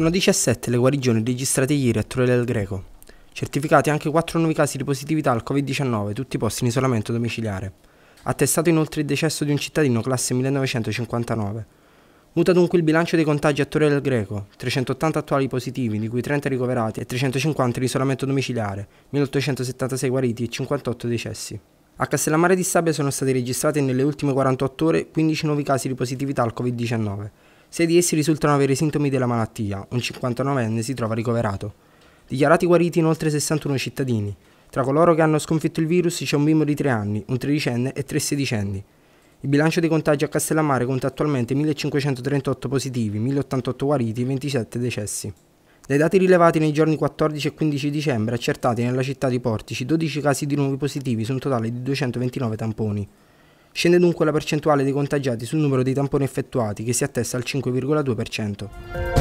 Sono 17 le guarigioni registrate ieri a Torre del Greco. Certificati anche 4 nuovi casi di positività al Covid-19, tutti posti in isolamento domiciliare. Attestato inoltre il decesso di un cittadino classe 1959. Muta dunque il bilancio dei contagi a Torre del Greco, 380 attuali positivi, di cui 30 ricoverati e 350 in isolamento domiciliare, 1876 guariti e 58 decessi. A Castellammare di Stabia sono stati registrati nelle ultime 48 ore 15 nuovi casi di positività al Covid-19. Sei di essi risultano avere sintomi della malattia, un 59enne si trova ricoverato. Dichiarati guariti inoltre 61 cittadini. Tra coloro che hanno sconfitto il virus c'è un bimbo di 3 anni, un tredicenne e 3 sedicenni. Il bilancio dei contagi a Castellammare conta attualmente 1538 positivi, 1088 guariti e 27 decessi. Dai dati rilevati nei giorni 14 e 15 dicembre accertati nella città di Portici 12 casi di nuovi positivi su un totale di 229 tamponi. Scende dunque la percentuale dei contagiati sul numero dei tamponi effettuati che si attesta al 5,2%.